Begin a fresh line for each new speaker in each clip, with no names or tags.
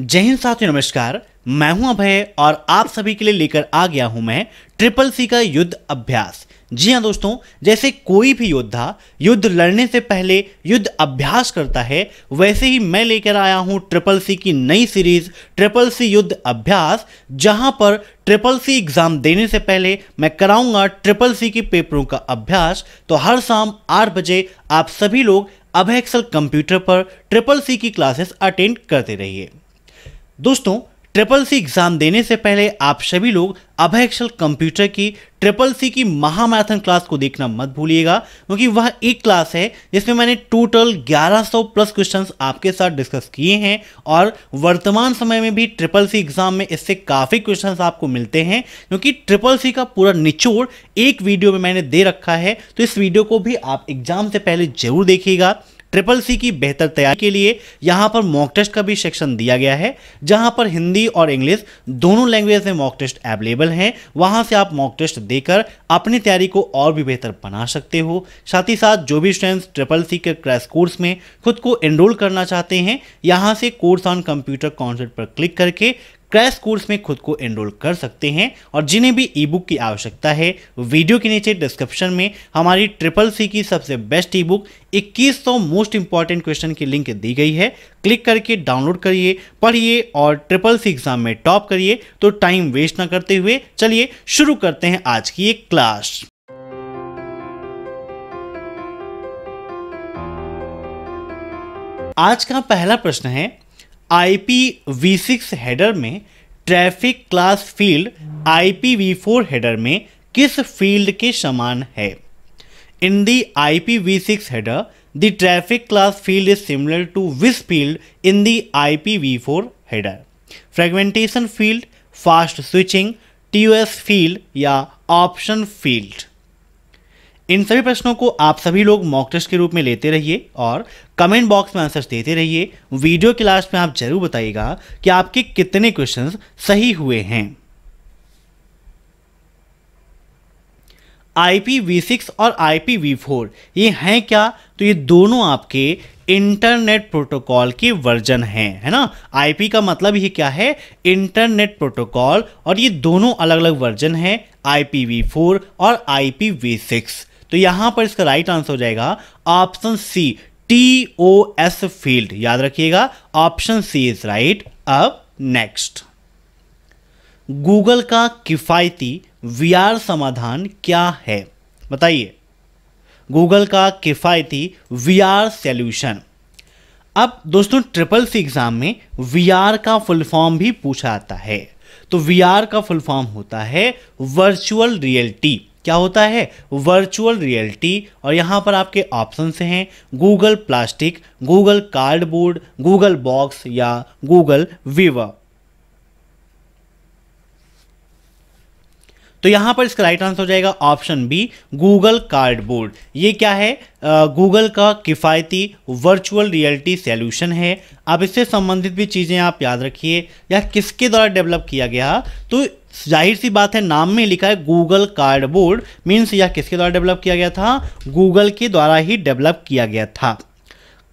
जय हिंद साथियों नमस्कार मैं हूं अभय और आप सभी के लिए लेकर आ गया हूं मैं ट्रिपल सी का युद्ध अभ्यास जी हां दोस्तों जैसे कोई भी योद्धा युद्ध लड़ने से पहले युद्ध अभ्यास करता है वैसे ही मैं लेकर आया हूं ट्रिपल सी की नई सीरीज ट्रिपल सी युद्ध अभ्यास जहां पर ट्रिपल सी एग्जाम देने से पहले मैं कराऊंगा ट्रिपल सी के पेपरों का अभ्यास तो हर शाम आठ बजे आप सभी लोग अभय एक्सल कंप्यूटर पर ट्रिपल सी की क्लासेस अटेंड करते रहिए दोस्तों ट्रिपल सी एग्जाम देने से पहले आप सभी लोग अभय एक्सल कंप्यूटर की ट्रिपल सी की महामैराथन क्लास को देखना मत भूलिएगा क्योंकि वह एक क्लास है जिसमें मैंने टोटल 1100 प्लस क्वेश्चंस आपके साथ डिस्कस किए हैं और वर्तमान समय में भी ट्रिपल सी एग्जाम में इससे काफ़ी क्वेश्चंस आपको मिलते हैं क्योंकि ट्रिपल सी का पूरा निचोड़ एक वीडियो में मैंने दे रखा है तो इस वीडियो को भी आप एग्जाम से पहले जरूर देखिएगा ट्रिपल सी की बेहतर तैयारी के लिए यहाँ पर मॉक टेस्ट का भी सेक्शन दिया गया है जहाँ पर हिंदी और इंग्लिश दोनों लैंग्वेज में मॉक टेस्ट अवेलेबल हैं वहाँ से आप मॉक टेस्ट देकर अपनी तैयारी को और भी बेहतर बना सकते हो साथ ही साथ जो भी स्टूडेंट्स ट्रिपल सी के क्रैश कोर्स में खुद को एनरोल करना चाहते हैं यहाँ से कोर्स ऑन कंप्यूटर कॉन्सेप्ट पर क्लिक करके क्रैश कोर्स में खुद को एनरोल कर सकते हैं और जिन्हें भी ई बुक की आवश्यकता है वीडियो के नीचे डिस्क्रिप्शन में हमारी ट्रिपल सी की सबसे बेस्ट ई बुक इक्कीस मोस्ट इंपॉर्टेंट क्वेश्चन की लिंक दी गई है क्लिक करके डाउनलोड करिए पढ़िए और ट्रिपल सी एग्जाम में टॉप करिए तो टाइम वेस्ट ना करते हुए चलिए शुरू करते हैं आज की एक क्लास आज का पहला प्रश्न है I P V six header में traffic class field I P V four header में किस फील्ड के समान है in the six header the traffic class field is similar to this field in the four header fragmentation field fast switching T TOS field या option field इन सभी प्रश्नों को आप सभी लोग मॉक टेस्ट के रूप में लेते रहिए और कमेंट बॉक्स में आंसर्स देते रहिए वीडियो के लास्ट में आप जरूर बताइएगा कि आपके कितने क्वेश्चंस सही हुए हैं IPv6 और IPv4 ये हैं क्या तो ये दोनों आपके इंटरनेट प्रोटोकॉल के वर्जन हैं है ना आईपी का मतलब ये क्या है इंटरनेट प्रोटोकॉल और ये दोनों अलग अलग वर्जन हैं IPv4 और IPv6 तो यहां पर इसका राइट आंसर हो जाएगा option C T O S field याद रखिएगा ऑप्शन सी इज राइट अब नेक्स्ट गूगल का किफ़ायती वीआर समाधान क्या है बताइए गूगल का किफ़ायती वीआर सॉल्यूशन अब दोस्तों ट्रिपल सी एग्ज़ाम में वीआर का फुल फॉर्म भी पूछा जाता है तो वीआर का फुल फॉर्म होता है वर्चुअल रियलिटी क्या होता है वर्चुअल रियलिटी और यहाँ पर आपके ऑप्शन हैं Google plastic Google cardboard Google box या गूगल वीवा तो यहां पर इसका राइट आंसर हो जाएगा ऑप्शन बी गूगल कार्डबोर्ड ये क्या है गूगल का किफ़ायती वर्चुअल रियलिटी सॉल्यूशन है अब इससे संबंधित भी चीज़ें आप याद रखिए या किसके द्वारा डेवलप किया गया तो जाहिर सी बात है नाम में लिखा है गूगल कार्डबोर्ड मीन्स यह किसके द्वारा डेवलप किया गया था गूगल के द्वारा ही डेवलप किया गया था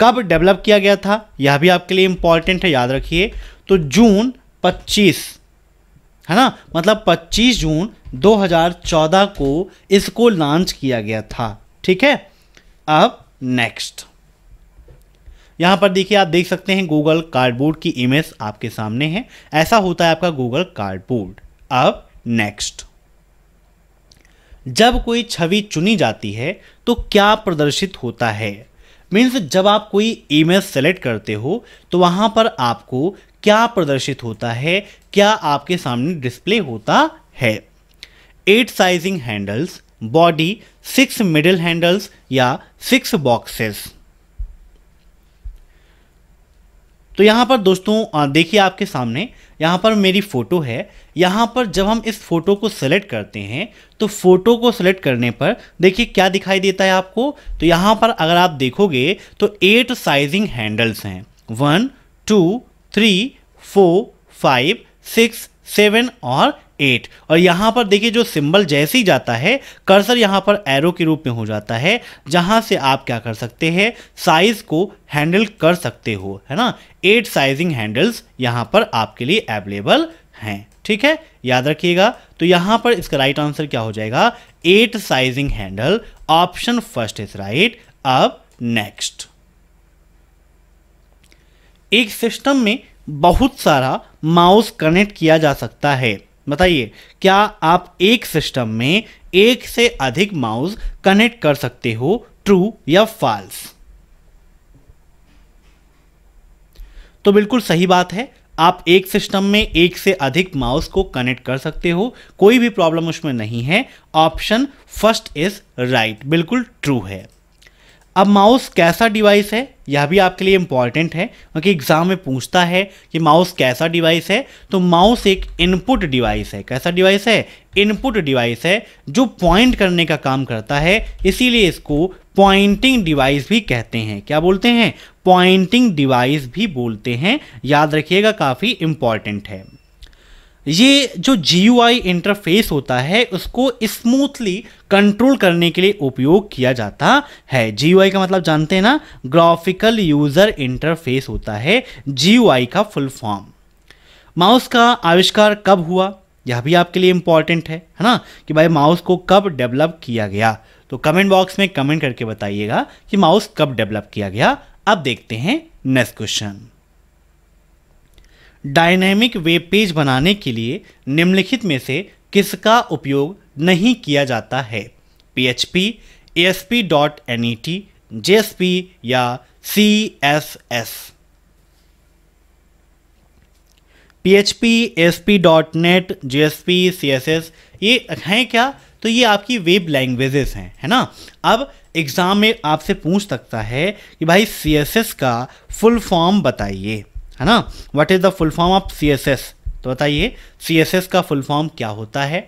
कब डेवलप किया गया था यह भी आपके लिए इंपॉर्टेंट है याद रखिए तो जून पच्चीस है ना मतलब 25 जून 2014 को इसको लॉन्च किया गया था ठीक है अब नेक्स्ट यहां पर देखिए आप देख सकते हैं गूगल कार्डबोर्ड की इमेज आपके सामने है ऐसा होता है आपका गूगल कार्डबोर्ड अब नेक्स्ट जब कोई छवि चुनी जाती है तो क्या प्रदर्शित होता है मीन्स जब आप कोई इमेज सेलेक्ट करते हो तो वहां पर आपको क्या प्रदर्शित होता है क्या आपके सामने डिस्प्ले होता है eight sizing handles body six middle handles या सिक्स बॉक्सेस तो यहां पर दोस्तों देखिए आपके सामने यहां पर मेरी फ़ोटो है यहां पर जब हम इस फ़ोटो को सेलेक्ट करते हैं तो फ़ोटो को सेलेक्ट करने पर देखिए क्या दिखाई देता है आपको तो यहां पर अगर आप देखोगे तो एट साइजिंग हैंडल्स हैं one two three four five six seven और एट और यहाँ पर देखिए जो सिंबल जैसे ही जाता है कर्सर यहाँ पर एरो के रूप में हो जाता है जहाँ से आप क्या कर सकते हैं साइज को हैंडल कर सकते हो है ना एट साइजिंग हैंडल्स यहाँ पर आपके लिए अवेलेबल हैं ठीक है याद रखिएगा तो यहाँ पर इसका राइट आंसर क्या हो जाएगा eight sizing handle option first is right अब नेक्स्ट एक सिस्टम में बहुत सारा माउस कनेक्ट किया जा सकता है बताइए क्या आप एक सिस्टम में एक से अधिक माउस कनेक्ट कर सकते हो ट्रू या फॉल्स तो बिल्कुल सही बात है आप एक सिस्टम में एक से अधिक माउस को कनेक्ट कर सकते हो कोई भी प्रॉब्लम उसमें नहीं है ऑप्शन फर्स्ट इज राइट बिल्कुल ट्रू है अब माउस कैसा डिवाइस है यह भी आपके लिए इंपॉर्टेंट है क्योंकि एग्जाम में पूछता है कि माउस कैसा डिवाइस है तो माउस एक इनपुट डिवाइस है कैसा डिवाइस है इनपुट डिवाइस है जो पॉइंट करने का काम करता है इसीलिए इसको पॉइंटिंग डिवाइस भी कहते हैं क्या बोलते हैं पॉइंटिंग डिवाइस भी बोलते हैं याद रखिएगा काफ़ी इंपॉर्टेंट है ये जो जी इंटरफेस होता है उसको स्मूथली कंट्रोल करने के लिए उपयोग किया जाता है जी का मतलब जानते हैं ना ग्राफिकल यूजर इंटरफेस होता है जी का फुल फॉर्म माउस का आविष्कार कब हुआ यह भी आपके लिए इम्पॉर्टेंट है है ना कि भाई माउस को कब डेवलप किया गया तो कमेंट बॉक्स में कमेंट करके बताइएगा कि माउस कब डेवलप किया गया अब देखते हैं next question dynamic web page बनाने के लिए निम्नलिखित में से किसका उपयोग नहीं किया जाता है P H P S P dot N E T J S P या C S S P H P S P dot net J S P C S S ये हैं क्या तो ये आपकी वेब लैंग्वेजेस हैं है ना अब एग्ज़ाम में आपसे पूछ सकता है कि भाई सी एस एस का फुल फॉर्म बताइए है ना what is the full form of C S S तो बताइए सी एस एस का फुल फॉर्म क्या होता है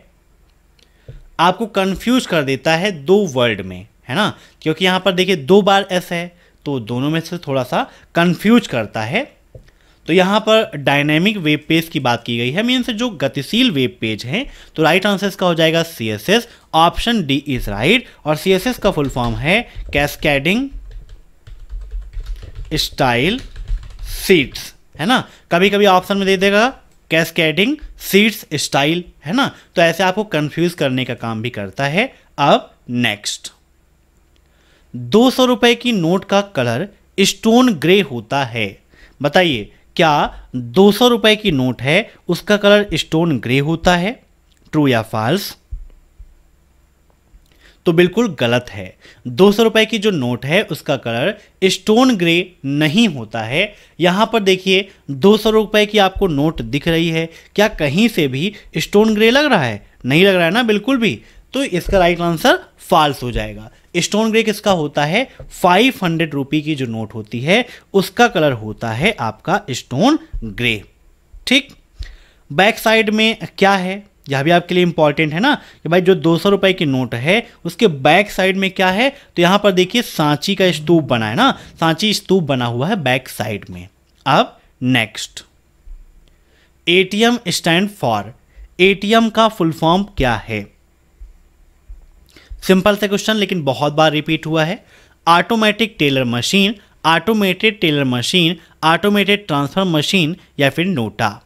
आपको कन्फ्यूज कर देता है दो वर्ड में है ना क्योंकि यहां पर देखिए दो बार एस है तो दोनों में से थोड़ा सा कन्फ्यूज करता है तो यहां पर डायनेमिक वेब पेज की बात की गई है मीन जो गतिशील वेब पेज है तो राइट आंसर इसका हो जाएगा C S S option D is right और सी एस एस का फुल फॉर्म है कैसकेडिंग स्टाइल सीट्स है ना कभी कभी ऑप्शन में दे देगा कैस्केडिंग सीट्स स्टाइल है ना तो ऐसे आपको कंफ्यूज करने का काम भी करता है अब नेक्स्ट दो सौ रुपए की नोट का कलर स्टोन ग्रे होता है बताइए क्या दो सौ रुपए की नोट है उसका कलर स्टोन ग्रे होता है ट्रू या फॉल्स तो बिल्कुल गलत है दो सौ रुपए की जो नोट है उसका कलर स्टोन ग्रे नहीं होता है यहां पर देखिए दो सौ रुपए की आपको नोट दिख रही है क्या कहीं से भी स्टोन ग्रे लग रहा है नहीं लग रहा है ना बिल्कुल भी तो इसका राइट आंसर फाल्स हो जाएगा स्टोन ग्रे किसका होता है फाइव हंड्रेड रुपी की जो नोट होती है उसका कलर होता है आपका स्टोन ग्रे ठीक बैक साइड में क्या है यह भी आपके लिए इंपॉर्टेंट है ना कि भाई जो दो सौ रुपए की नोट है उसके बैक साइड में क्या है तो यहां पर देखिए सांची का स्तूप बना है ना सांची स्तूप बना हुआ है बैक साइड में अब next ATM stand for ATM का फुल फॉर्म क्या है सिंपल से क्वेश्चन लेकिन बहुत बार रिपीट हुआ है automatic teller machine automated teller machine automated transfer machine या फिर नोटा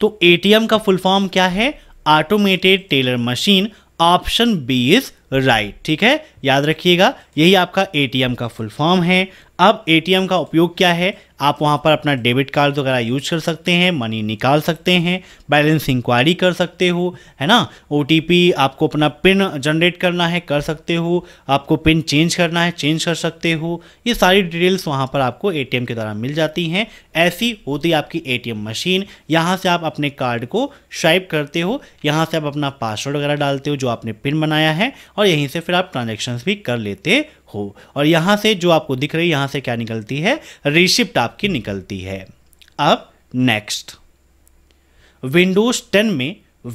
तो एटीएम का फुल फॉर्म क्या है automated teller machine option B is right ठीक है याद रखिएगा यही आपका एटीएम का फुल फॉर्म है अब एटीएम का उपयोग क्या है आप वहाँ पर अपना डेबिट कार्ड वगैरह यूज कर सकते हैं मनी निकाल सकते हैं बैलेंस इंक्वायरी कर सकते हो है ना ओ आपको अपना पिन जनरेट करना है कर सकते हो आपको पिन चेंज करना है चेंज कर सकते हो ये सारी डिटेल्स वहाँ पर आपको ए के द्वारा मिल जाती हैं ऐसी होती आपकी ए मशीन यहाँ से आप अपने कार्ड को स्वाइप करते हो यहाँ से आप अपना पासवर्ड वगैरह डालते हो जो आपने पिन बनाया है और यहीं से फिर आप ट्रांजेक्शन्स भी कर लेते हो और यहाँ से जो आपको दिख रही है यहाँ से क्या निकलती है रिसिप्ट आपकी निकलती है अब नेक्स्ट विंडोज़ 10 में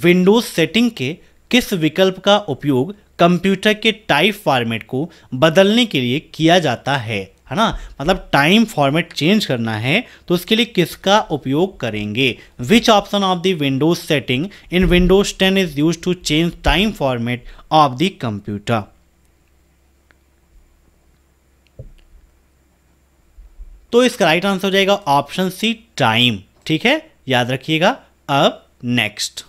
विंडोज़ सेटिंग के किस विकल्प का उपयोग कंप्यूटर के टाइप फॉर्मेट को बदलने के लिए किया जाता है है ना मतलब टाइम फॉर्मेट चेंज करना है तो उसके लिए किसका उपयोग करेंगे which option of the windows setting in windows 10 is use to change time format of the computer तो इसका राइट आंसर हो जाएगा ऑप्शन सी टाइम ठीक है याद रखिएगा अब नेक्स्ट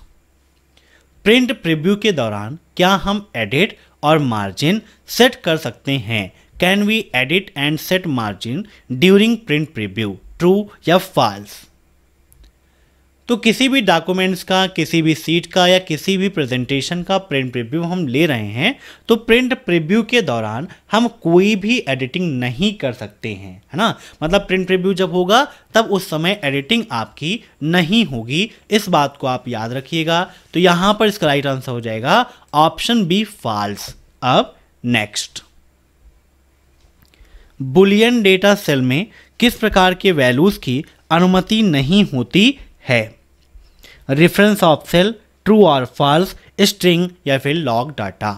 प्रिंट प्रिव्यू के दौरान क्या हम एडिट और मार्जिन सेट कर सकते हैं can we edit and set margin during print preview true या फॉल्स तो किसी भी डॉक्यूमेंट्स का किसी भी सीट का या किसी भी प्रेजेंटेशन का प्रिंट प्रीव्यू हम ले रहे हैं तो प्रिंट प्रीव्यू के दौरान हम कोई भी एडिटिंग नहीं कर सकते हैं है ना मतलब प्रिंट प्रीव्यू जब होगा तब उस समय एडिटिंग आपकी नहीं होगी इस बात को आप याद रखिएगा तो यहाँ पर इसका राइट आंसर हो जाएगा ऑप्शन बी फॉल्स अब नेक्स्ट बुलियन डेटा सेल में किस प्रकार के वैल्यूज़ की अनुमति नहीं होती है रेफरेंस ऑफ सेल ट्रू और फॉल्स स्ट्रिंग या फिर लॉग डाटा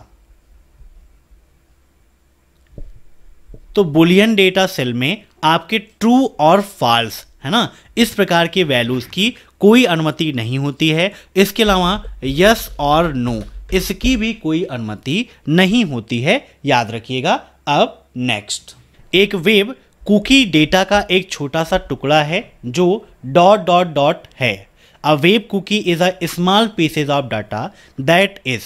तो बुलियन डेटा सेल में आपके ट्रू और फॉल्स है ना इस प्रकार के वैल्यूज़ की कोई अनुमति नहीं होती है इसके अलावा यस और नो इसकी भी कोई अनुमति नहीं होती है याद रखिएगा अब नेक्स्ट एक वेब कुकी डेटा का एक छोटा सा टुकड़ा है जो डॉट डॉट डॉट है a web cookie is a small pieces of data that is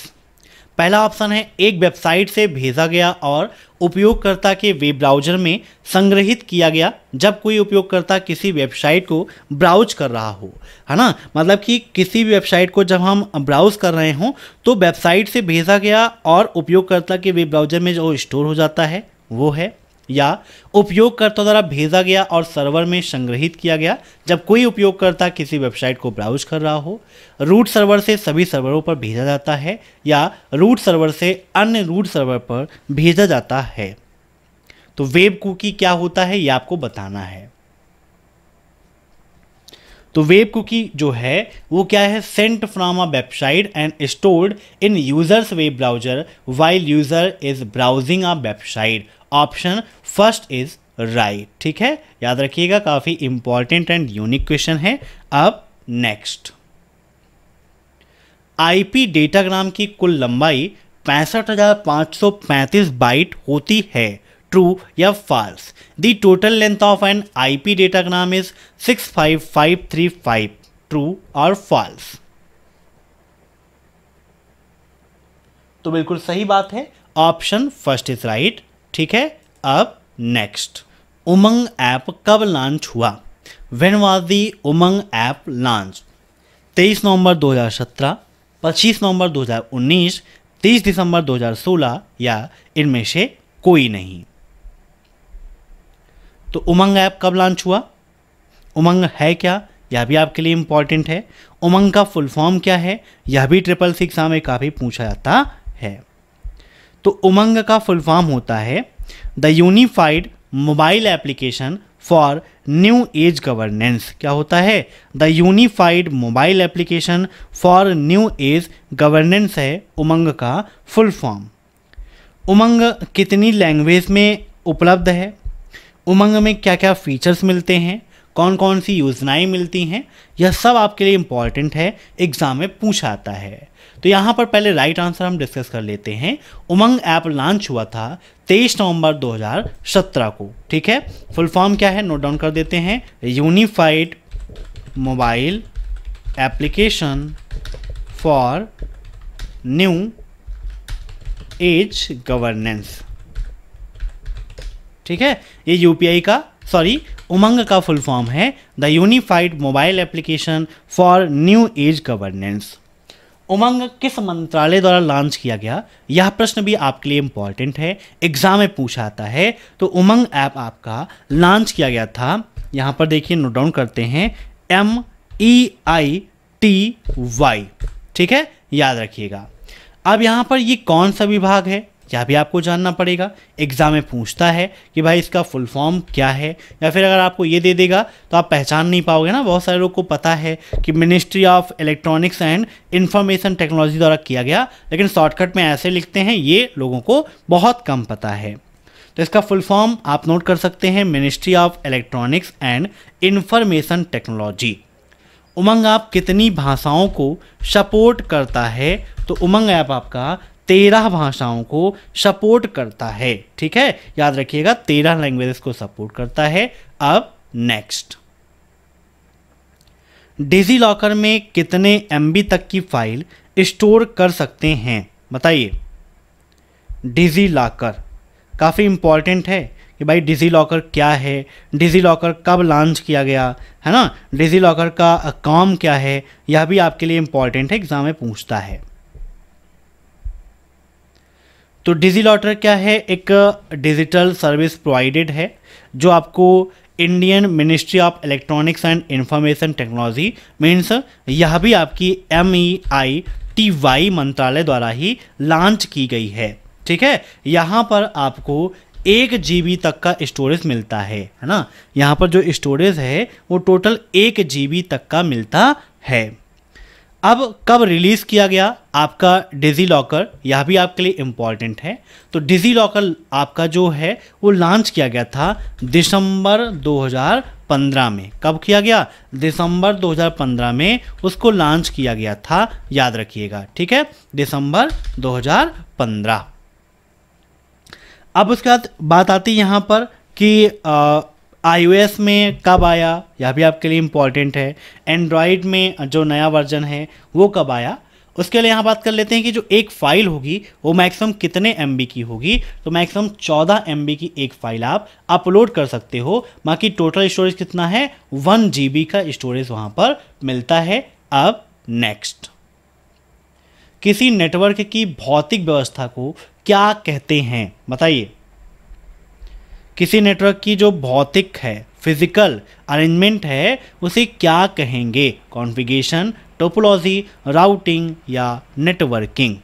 पहला ऑप्शन है एक वेबसाइट से भेजा गया और उपयोगकर्ता के वेब ब्राउजर में संग्रहित किया गया जब कोई उपयोगकर्ता किसी वेबसाइट को ब्राउज कर रहा हो है ना मतलब कि किसी भी वेबसाइट को जब हम ब्राउज कर रहे हों तो वेबसाइट से भेजा गया और उपयोगकर्ता के वेब ब्राउजर में जो स्टोर हो जाता है वो है या उपयोगकर्ता द्वारा भेजा गया और सर्वर में संग्रहित किया गया जब कोई उपयोगकर्ता किसी वेबसाइट को ब्राउज कर रहा हो रूट सर्वर से सभी सर्वरों पर भेजा जाता है या रूट सर्वर से अन्य रूट सर्वर पर भेजा जाता है तो वेब कुकी क्या होता है ये आपको बताना है तो वेब कुकी जो है वो क्या है sent from a website and stored in users web browser while user is browsing a website option first is right ठीक है याद रखिएगा काफ़ी इंपॉर्टेंट एंड यूनिक क्वेश्चन है अब नेक्स्ट आईपी डेटाग्राम की कुल लंबाई पैंसठ बाइट होती है ट्रू या false length of an I P datagram is six five five three five true और फॉल्स तो बिल्कुल सही बात है ऑप्शन फर्स्ट इज राइट ठीक है अब नेक्स्ट उमंग ऐप कब लॉन्च हुआ when was the Umang app launch 23 November 2017, 25 November 2019, 30 December 2016 या इनमें से कोई नहीं तो उमंग ऐप कब लॉन्च हुआ उमंग है क्या यह भी आपके लिए इम्पॉर्टेंट है उमंग का फुल फॉर्म क्या है यह भी ट्रिपल सिक्स एग्जाम में काफ़ी पूछा जाता है तो उमंग का फुल फॉर्म होता है the unified mobile application for new age governance क्या होता है the unified mobile application for new age governance है उमंग का फुल फॉर्म उमंग कितनी लैंग्वेज में उपलब्ध है उमंग में क्या क्या फीचर्स मिलते हैं कौन कौन सी योजनाएं मिलती हैं यह सब आपके लिए इम्पॉर्टेंट है एग्ज़ाम में पूछा आता है तो यहाँ पर पहले राइट आंसर हम डिस्कस कर लेते हैं उमंग ऐप लॉन्च हुआ था 23 नवंबर 2017 को ठीक है फुल फॉर्म क्या है नोट डाउन कर देते हैं unified mobile application for new age governance ठीक है ये यू का सॉरी उमंग का फुल फॉर्म है the unified mobile application for new age governance Umang किस मंत्रालय द्वारा लॉन्च किया गया यह प्रश्न भी आपके लिए इम्पॉर्टेंट है एग्जाम में पूछा आता है तो उमंग ऐप आपका लॉन्च किया गया था यहाँ पर देखिए नोट डाउन करते हैं M E I T Y ठीक है याद रखिएगा अब यहाँ पर ये कौन सा विभाग है यह भी आपको जानना पड़ेगा एग्ज़ाम में पूछता है कि भाई इसका फुल फॉर्म क्या है या फिर अगर आपको ये दे देगा तो आप पहचान नहीं पाओगे ना बहुत सारे लोग को पता है कि ministry of electronics and information technology द्वारा किया गया लेकिन शॉर्टकट में ऐसे लिखते हैं ये लोगों को बहुत कम पता है तो इसका फुल फॉर्म आप नोट कर सकते हैं ministry of electronics and information technology Umang app कितनी भाषाओं को सपोर्ट करता है तो उमंग ऐप आपका तेरह भाषाओं को सपोर्ट करता है ठीक है याद रखिएगा तेरह लैंग्वेजेस को सपोर्ट करता है अब नेक्स्ट डिजी लॉकर में कितने एम तक की फाइल स्टोर कर सकते हैं बताइए डिजी लॉकर काफ़ी इंपॉर्टेंट है कि भाई डिजी लॉकर क्या है डिजी लॉकर कब लॉन्च किया गया है ना डिजी लॉकर का काम क्या है यह भी आपके लिए इम्पॉर्टेंट है एग्ज़ाम में पूछता है तो डिजी लॉटर क्या है एक डिजिटल सर्विस प्रोवाइडेड है जो आपको Indian ministry of electronics and information technology means यह भी आपकी M E I T Y मंत्रालय द्वारा ही लॉन्च की गई है ठीक है यहाँ पर आपको एक जी तक का स्टोरेज मिलता है है ना यहाँ पर जो स्टोरेज है वो टोटल एक जी तक का मिलता है अब कब रिलीज़ किया गया आपका डिजी लॉकर यह भी आपके लिए इम्पॉर्टेंट है तो डिजी लॉकर आपका जो है वो लॉन्च किया गया था दिसंबर 2015 में कब किया गया दिसंबर 2015 में उसको लॉन्च किया गया था याद रखिएगा ठीक है दिसंबर 2015 अब उसके बाद बात आती यहाँ पर कि आ, आई में कब आया यह भी आपके लिए इम्पॉर्टेंट है एंड्रॉयड में जो नया वर्जन है वो कब आया उसके लिए यहाँ बात कर लेते हैं कि जो एक फ़ाइल होगी वो मैक्सिमम कितने एम की होगी तो मैक्सिमम 14 एम की एक फ़ाइल आप अपलोड कर सकते हो बाकी टोटल स्टोरेज कितना है वन जी का स्टोरेज वहाँ पर मिलता है अब नेक्स्ट किसी नेटवर्क की भौतिक व्यवस्था को क्या कहते हैं बताइए किसी नेटवर्क की जो भौतिक है फिजिकल अरेंजमेंट है उसे क्या कहेंगे कॉन्फ़िगरेशन टोपोलॉजी राउटिंग या नेटवर्किंग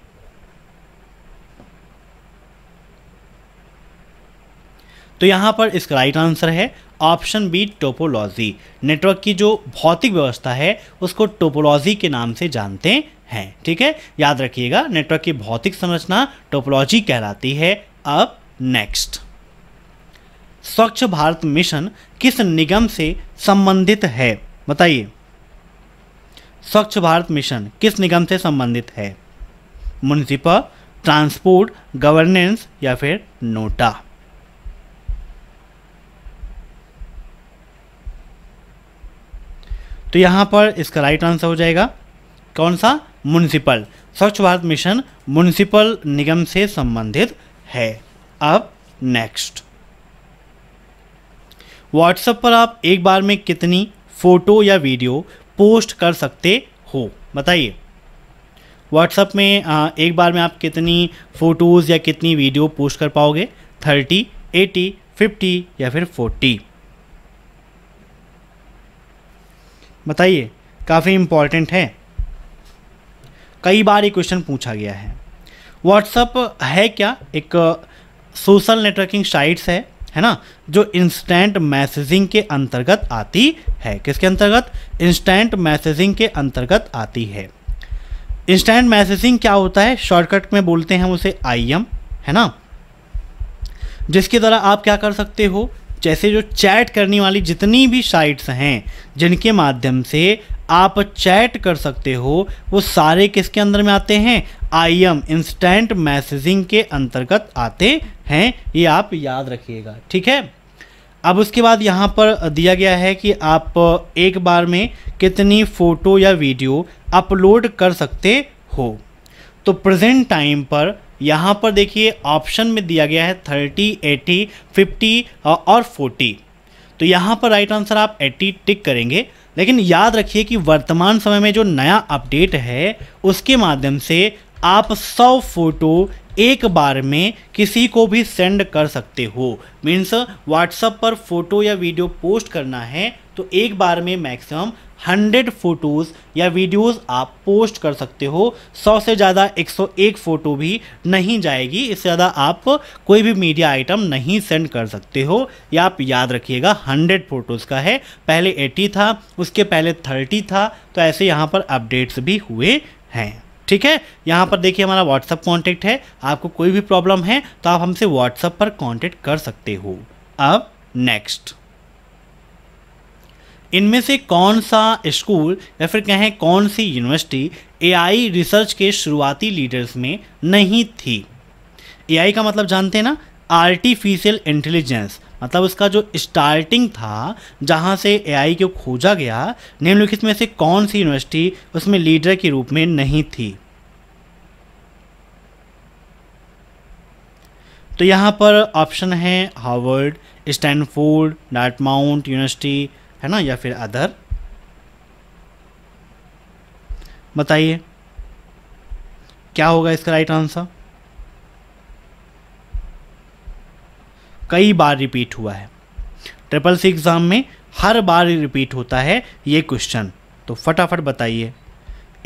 तो यहाँ पर इसका राइट आंसर है ऑप्शन बी टोपोलॉजी नेटवर्क की जो भौतिक व्यवस्था है उसको टोपोलॉजी के नाम से जानते हैं ठीक है याद रखिएगा नेटवर्क की भौतिक संरचना टोपोलॉजी कहलाती है अब नेक्स्ट स्वच्छ भारत मिशन किस निगम से संबंधित है बताइए स्वच्छ भारत मिशन किस निगम से संबंधित है म्यूनिसिपल ट्रांसपोर्ट गवर्नेंस या फिर नोटा तो यहां पर इसका राइट आंसर हो जाएगा कौन सा म्यूनिसिपल स्वच्छ भारत मिशन म्यूनिसिपल निगम से संबंधित है अब नेक्स्ट व्हाट्सएप पर आप एक बार में कितनी फ़ोटो या वीडियो पोस्ट कर सकते हो बताइए व्हाट्सएप में एक बार में आप कितनी फ़ोटोज़ या कितनी वीडियो पोस्ट कर पाओगे थर्टी एटी फिफ्टी या फिर फोर्टी बताइए काफ़ी इम्पॉर्टेंट है कई बार ये क्वेश्चन पूछा गया है व्हाट्सअप है क्या एक सोशल नेटवर्किंग साइट्स है है ना जो इंस्टेंट मैसेजिंग के अंतर्गत आती है किसके अंतर्गत इंस्टेंट मैसेजिंग के अंतर्गत आती है इंस्टेंट मैसेजिंग क्या होता है शॉर्टकट में बोलते हैं उसे आई एम है ना जिसके द्वारा आप क्या कर सकते हो जैसे जो चैट करने वाली जितनी भी साइट्स हैं जिनके माध्यम से आप चैट कर सकते हो वो सारे किसके अंदर में आते हैं आई एम इंस्टेंट मैसेजिंग के अंतर्गत आते हैं ये आप याद रखिएगा ठीक है अब उसके बाद यहाँ पर दिया गया है कि आप एक बार में कितनी फ़ोटो या वीडियो अपलोड कर सकते हो तो प्रेजेंट टाइम पर यहाँ पर देखिए ऑप्शन में दिया गया है थर्टी एटी फिफ्टी और फोर्टी तो यहाँ पर राइट आंसर आप एट्टी टिक करेंगे लेकिन याद रखिए कि वर्तमान समय में जो नया अपडेट है उसके माध्यम से आप 100 फोटो एक बार में किसी को भी सेंड कर सकते हो मीन्स व्हाट्सअप पर फोटो या वीडियो पोस्ट करना है तो एक बार में मैक्सिमम हंड्रेड फोटोज़ या वीडियोस आप पोस्ट कर सकते हो सौ से ज़्यादा 101 फ़ोटो भी नहीं जाएगी इससे ज़्यादा आप कोई भी मीडिया आइटम नहीं सेंड कर सकते हो या आप याद रखिएगा हंड्रेड फ़ोटोज़ का है पहले 80 था उसके पहले 30 था तो ऐसे यहाँ पर अपडेट्स भी हुए हैं ठीक है यहाँ पर देखिए हमारा व्हाट्सअप कॉन्टैक्ट है आपको कोई भी प्रॉब्लम है तो आप हमसे व्हाट्सअप पर कॉन्टेक्ट कर सकते हो अब नेक्स्ट इनमें से कौन सा स्कूल या फिर कहें कौन सी यूनिवर्सिटी एआई रिसर्च के शुरुआती लीडर्स में नहीं थी एआई का मतलब जानते हैं ना आर्टिफिशियल इंटेलिजेंस मतलब उसका जो स्टार्टिंग था जहां से एआई को खोजा गया निम्नलिखित में से कौन सी यूनिवर्सिटी उसमें लीडर के रूप में नहीं थी तो यहाँ पर ऑप्शन है हार्वर्ड स्टैनफोर्ड डाटमाउंट यूनिवर्सिटी है ना या फिर अदर बताइए क्या होगा इसका राइट आंसर कई बार रिपीट हुआ है ट्रिपल सी एग्ज़ाम में हर बार रिपीट होता है ये क्वेश्चन तो फटाफट बताइए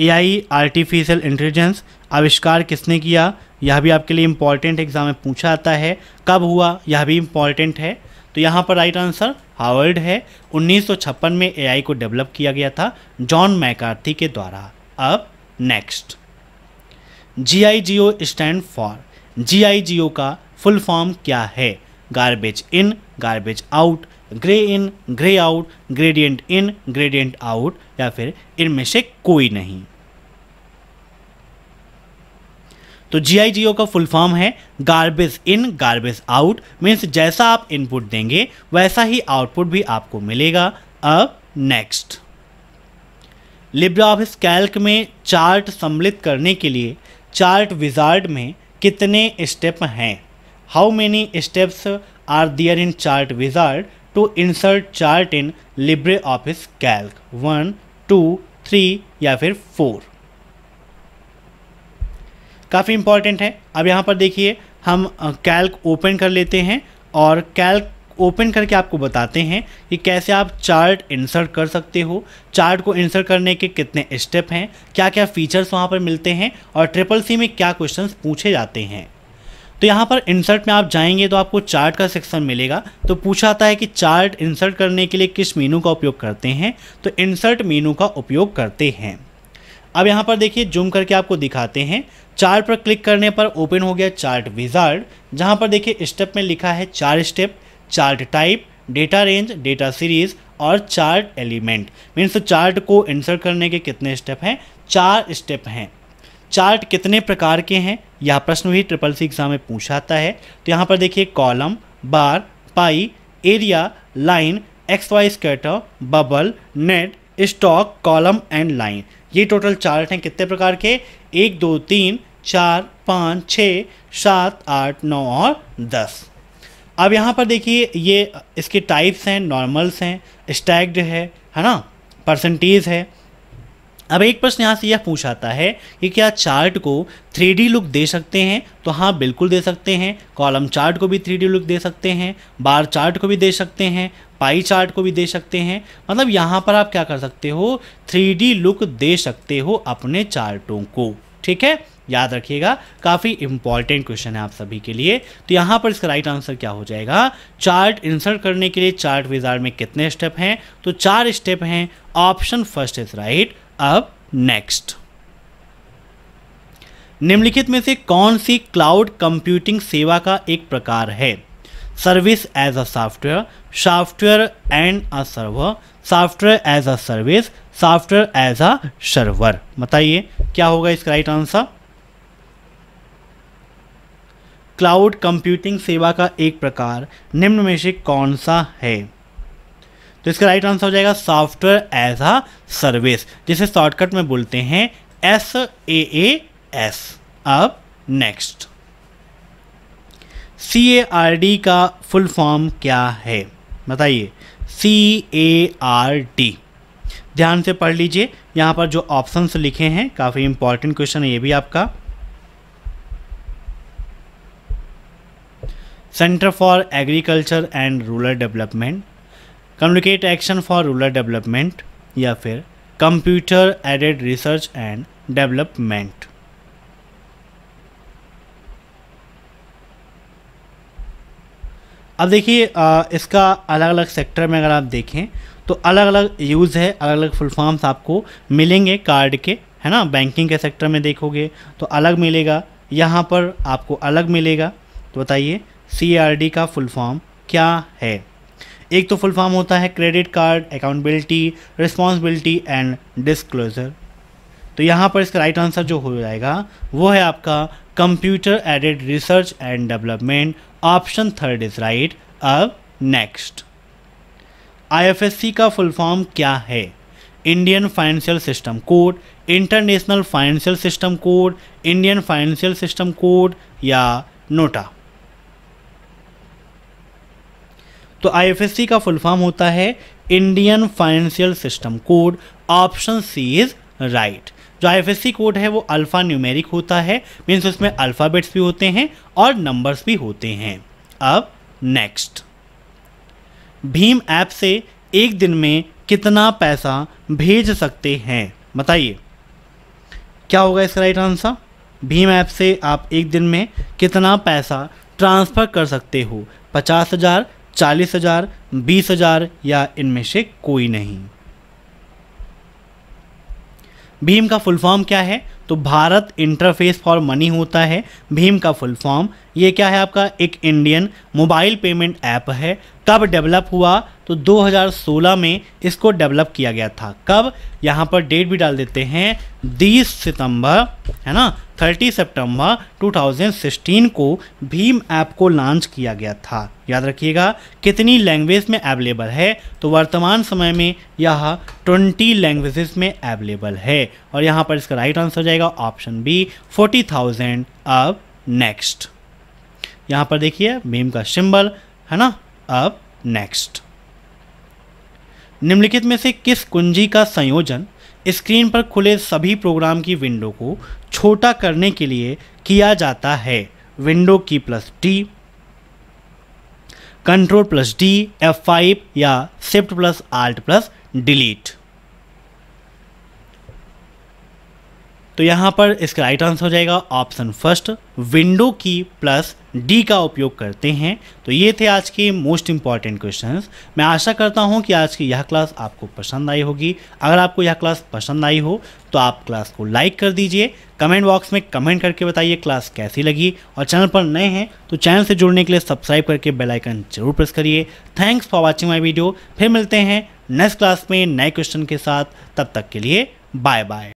एआई आर्टिफिशियल इंटेलिजेंस आविष्कार किसने किया यह भी आपके लिए इम्पॉर्टेंट एग्ज़ाम में पूछा आता है कब हुआ यह भी इम्पॉर्टेंट है तो यहाँ पर राइट आंसर हावर्ड है 1956 में एआई को डेवलप किया गया था जॉन मैकार्थी के द्वारा अब next G I G O stand for G I G O का फुल फॉर्म क्या है garbage in garbage out grey in grey out gradient in gradient out या फिर इनमें से कोई नहीं तो जी आई जी ओ का फुल फॉर्म है garbage in garbage out means जैसा आप इनपुट देंगे वैसा ही आउटपुट भी आपको मिलेगा अब नेक्स्ट लिब्रा ऑफिस कैल्क में चार्ट सम्मिलित करने के लिए चार्ट विजार्ड में कितने स्टेप हैं how many steps are there in chart wizard to insert chart in Libre Office Calc one two three या फिर फोर काफ़ी इंपॉर्टेंट है अब यहाँ पर देखिए हम कैल्क ओपन कर लेते हैं और कैल्क ओपन करके आपको बताते हैं कि कैसे आप चार्ट इंसर्ट कर सकते हो चार्ट को इंसर्ट करने के कितने स्टेप हैं क्या क्या फीचर्स वहाँ पर मिलते हैं और ट्रिपल सी में क्या क्वेश्चन पूछे जाते हैं तो यहाँ पर इंसर्ट में आप जाएंगे तो आपको चार्ट का सेक्शन मिलेगा तो पूछा आता है कि चार्ट इंसर्ट करने के लिए किस मीनू का उपयोग करते हैं तो इंसर्ट मीनू का उपयोग करते हैं अब यहाँ पर देखिए जूम करके आपको दिखाते हैं चार्ट पर क्लिक करने पर ओपन हो गया चार्ट विजार्ड जहां पर देखिए स्टेप में लिखा है चार step chart type data range data series और चार्ट एलिमेंट मीन्स चार्ट को इंसर्ट करने के कितने स्टेप हैं चार स्टेप हैं चार्ट कितने प्रकार के हैं यह प्रश्न भी ट्रिपल सी एग्जाम में पूछा आता है तो यहाँ पर देखिए column bar pie area line X Y scatter bubble net stock column and line ये टोटल चार्ट हैं कितने प्रकार के एक दो तीन चार पाँच छः सात आठ नौ और दस अब यहाँ पर देखिए ये इसके टाइप्स हैं नॉर्मल्स हैं स्टैग्ड है है ना परसेंटेज है अब एक प्रश्न यहाँ से यह पूछाता है कि क्या चार्ट को थ्री डी लुक दे सकते हैं तो हाँ बिल्कुल दे सकते हैं कॉलम चार्ट को भी थ्री डी लुक दे सकते हैं बार चार्ट को भी दे सकते हैं पाई चार्ट को भी दे सकते हैं मतलब यहाँ पर आप क्या कर सकते हो थ्री डी लुक दे सकते हो अपने चार्टों को ठीक है याद रखिएगा काफ़ी इंपॉर्टेंट क्वेश्चन है आप सभी के लिए तो यहां पर इसका राइट आंसर क्या हो जाएगा चार्ट इंसर्ट करने के लिए चार्ट विजार्ड में कितने स्टेप हैं तो चार स्टेप हैं ऑप्शन फर्स्ट इज राइट अब नेक्स्ट निम्नलिखित में से कौन सी क्लाउड कंप्यूटिंग सेवा का एक प्रकार है service as a software software and a server software as a service software as a server बताइए क्या होगा इसका राइट आंसर क्लाउड कंप्यूटिंग सेवा का एक प्रकार निम्न में से कौन सा है तो इसका राइट आंसर हो जाएगा सॉफ्टवेयर एज अ सर्विस जिसे शॉर्टकट में बोलते हैं एस ए ए एस अब next C A R D का फुल फॉर्म क्या है बताइए सी ए आर डी ध्यान से पढ़ लीजिए यहाँ पर जो ऑप्शंस लिखे हैं काफ़ी इंपॉर्टेंट क्वेश्चन है ये भी आपका centre for agriculture and rural development communicate action for rural development या फिर computer aided research and development अब देखिए इसका अलग अलग सेक्टर में अगर आप देखें तो अलग अलग यूज़ है अलग अलग फुल फॉर्म्स आपको मिलेंगे कार्ड के है ना बैंकिंग के सेक्टर में देखोगे तो अलग मिलेगा यहाँ पर आपको अलग मिलेगा तो बताइए सी का फुल फॉर्म क्या है एक तो फुल फॉर्म होता है credit card accountability responsibility and disclosure तो यहाँ पर इसका राइट आंसर जो हो जाएगा वो है आपका computer aided research and development option third is right अब नेक्स्ट आईएफएससी का फुल फॉर्म क्या है Indian financial system code international financial system code Indian financial system code या नोटा तो आईएफएससी का फुल फॉर्म होता है Indian financial system code option C is right जो आई कोड है वो अल्फ़ा न्यूमेरिक होता है मीन्स उसमें अल्फ़ाबेट्स भी होते हैं और नंबर्स भी होते हैं अब नेक्स्ट भीम ऐप से एक दिन में कितना पैसा भेज सकते हैं बताइए क्या होगा इसका राइट आंसर भीम ऐप से आप एक दिन में कितना पैसा ट्रांसफ़र कर सकते हो पचास हज़ार चालीस हज़ार बीस हज़ार या इनमें से कोई नहीं भीम का फुल फॉर्म क्या है तो भारत इंटरफेस फॉर मनी होता है भीम का फुल फॉर्म ये क्या है आपका एक इंडियन मोबाइल पेमेंट ऐप है कब डेवलप हुआ तो 2016 में इसको डेवलप किया गया था कब यहाँ पर डेट भी डाल देते हैं 30 सितंबर है ना 30 सितंबर 2016 को भीम ऐप को लॉन्च किया गया था याद रखिएगा कितनी लैंग्वेज में अवेलेबल है तो वर्तमान समय में यह 20 लैंग्वेजेस में अवेलेबल है और यहाँ पर इसका राइट आंसर हो जाएगा ऑप्शन बी 40,000 अब नेक्स्ट यहाँ पर देखिए भीम का सिंबल है ना अब नेक्स्ट निम्नलिखित में से किस कुंजी का संयोजन स्क्रीन पर खुले सभी प्रोग्राम की विंडो को छोटा करने के लिए किया जाता है window key plus D control plus D F five या shift plus alt plus delete तो यहां पर इसका राइट आंसर हो जाएगा option first window key plus D का उपयोग करते हैं तो ये थे आज के मोस्ट इंपॉर्टेंट क्वेश्चंस मैं आशा करता हूँ कि आज की यह क्लास आपको पसंद आई होगी अगर आपको यह क्लास पसंद आई हो तो आप क्लास को लाइक कर दीजिए कमेंट बॉक्स में कमेंट करके बताइए क्लास कैसी लगी और चैनल पर नए हैं तो चैनल से जुड़ने के लिए सब्सक्राइब करके बेल आइकन जरूर प्रेस करिए thanks for watching my video फिर मिलते हैं नेक्स्ट क्लास में नए क्वेश्चन के साथ तब तक के लिए बाय बाय